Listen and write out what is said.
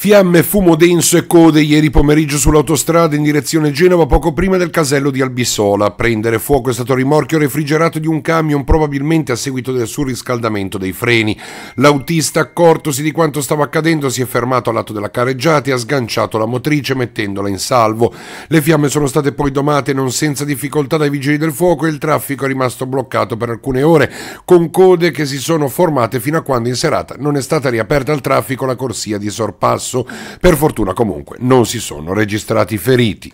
Fiamme, fumo denso e code ieri pomeriggio sull'autostrada in direzione Genova poco prima del casello di Albisola. A prendere fuoco è stato rimorchio refrigerato di un camion probabilmente a seguito del surriscaldamento dei freni. L'autista, accortosi di quanto stava accadendo, si è fermato all'atto della carreggiata e ha sganciato la motrice mettendola in salvo. Le fiamme sono state poi domate non senza difficoltà dai vigili del fuoco e il traffico è rimasto bloccato per alcune ore con code che si sono formate fino a quando in serata non è stata riaperta al traffico la corsia di sorpasso basso, per fortuna comunque non si sono registrati feriti.